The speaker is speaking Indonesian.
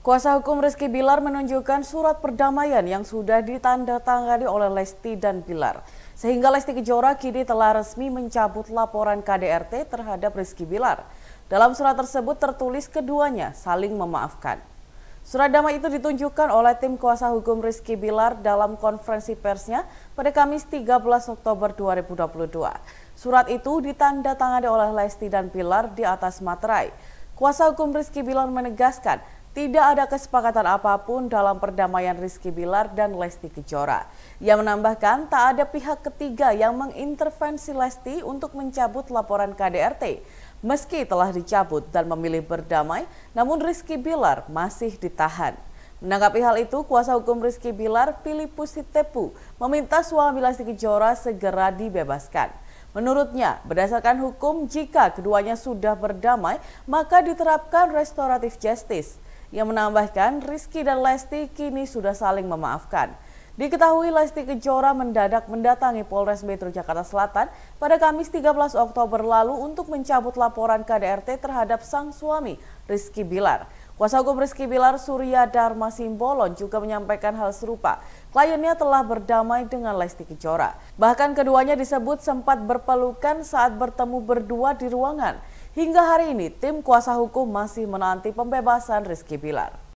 Kuasa hukum Rizky Bilar menunjukkan surat perdamaian yang sudah ditandatangani oleh Lesti dan Bilar. Sehingga Lesti Kejora kini telah resmi mencabut laporan KDRT terhadap Rizky Bilar. Dalam surat tersebut tertulis keduanya saling memaafkan. Surat damai itu ditunjukkan oleh tim kuasa hukum Rizky Bilar dalam konferensi persnya pada Kamis 13 Oktober 2022. Surat itu ditandatangani oleh Lesti dan Bilar di atas materai. Kuasa hukum Rizky Bilar menegaskan tidak ada kesepakatan apapun dalam perdamaian Rizky Bilar dan Lesti Kejora. Ia menambahkan tak ada pihak ketiga yang mengintervensi Lesti untuk mencabut laporan KDRT. Meski telah dicabut dan memilih berdamai, namun Rizky Bilar masih ditahan. Menanggapi hal itu, kuasa hukum Rizky Bilar, Filipus Sitepu, meminta suami Lesti Kejora segera dibebaskan. Menurutnya, berdasarkan hukum, jika keduanya sudah berdamai, maka diterapkan restoratif justice. Ia menambahkan, Rizky dan Lesti kini sudah saling memaafkan. Diketahui Lesti Kejora mendadak mendatangi Polres Metro Jakarta Selatan pada Kamis 13 Oktober lalu untuk mencabut laporan KDRT terhadap sang suami Rizky Bilar. Kuasa hukum Rizky Bilar Surya Dharma Simbolon juga menyampaikan hal serupa. Kliennya telah berdamai dengan Lesti Kejora. Bahkan keduanya disebut sempat berpelukan saat bertemu berdua di ruangan. Hingga hari ini, tim kuasa hukum masih menanti pembebasan Rizky Bilar.